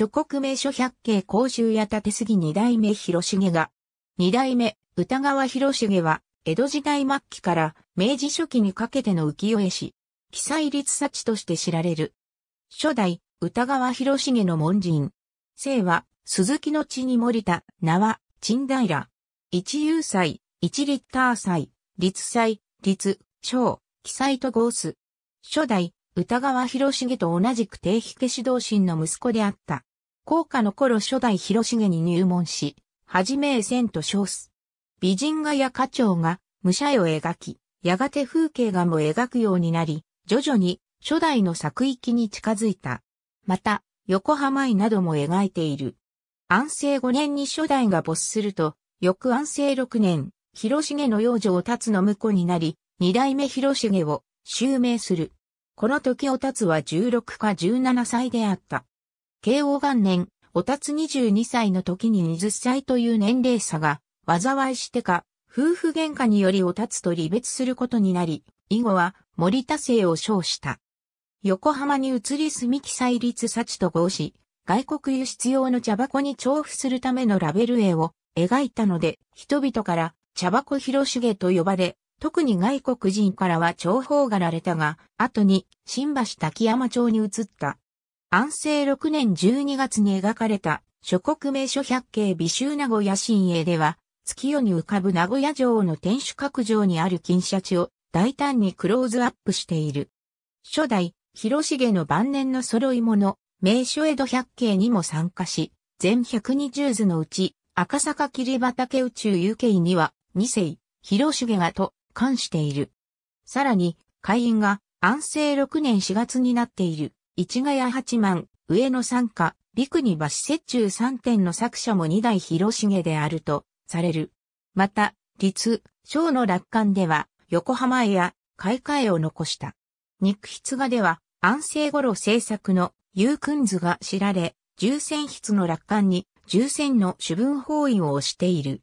諸国名所百景公衆や立杉二代目広重が、二代目歌川広重は、江戸時代末期から明治初期にかけての浮世絵師、記載立作として知られる。初代歌川広重の門人。姓は、鈴木の地に森田、名は、陳平。一遊祭、一リッター祭、立祭、立、小、記載と合す。初代、歌川広重と同じく定比消し同心の息子であった。高下の頃初代広重に入門し、はじめ千と称す。美人画や花鳥が武者絵を描き、やがて風景画も描くようになり、徐々に初代の作域に近づいた。また、横浜井なども描いている。安政5年に初代が没すると、翌安政6年、広重の養女を立つの婿になり、二代目広重を襲名する。この時お立つは16か17歳であった。慶応元年、おたつ22歳の時に20歳という年齢差が、災いしてか、夫婦喧嘩によりおたつと離別することになり、以後は森田生を称した。横浜に移り住み記載立幸と合し、外国輸出用の茶箱に重布するためのラベル絵を描いたので、人々から茶箱広重と呼ばれ、特に外国人からは重宝がられたが、後に新橋滝山町に移った。安政6年12月に描かれた諸国名所百景美州名古屋新営では、月夜に浮かぶ名古屋城の天守閣城にある金シャチを大胆にクローズアップしている。初代、広重の晩年の揃い物、名所江戸百景にも参加し、全120図のうち、赤坂霧畑宇宙有形には、二世、広重がと、関している。さらに、会員が安政6年4月になっている。市ヶ谷八幡、上野三家、陸に橋雪中三点の作者も二代広重であると、される。また、立、章の楽観では、横浜絵や、開えを残した。肉筆画では、安政頃制作の、く君図が知られ、重戦筆の楽観に、重戦の主文方位を推している。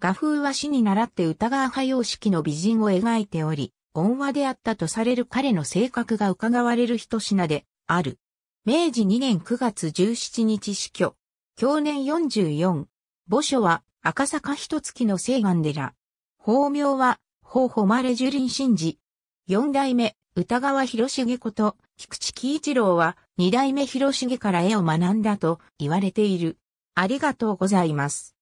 画風は死に習って歌川派様式の美人を描いており、恩和であったとされる彼の性格が伺われる一品で、ある。明治2年9月17日死去。去年44。墓所は赤坂一月の聖岸寺。法名は、法誉樹林真治。四代目、歌川広重こと、菊池喜一郎は、二代目広重から絵を学んだと言われている。ありがとうございます。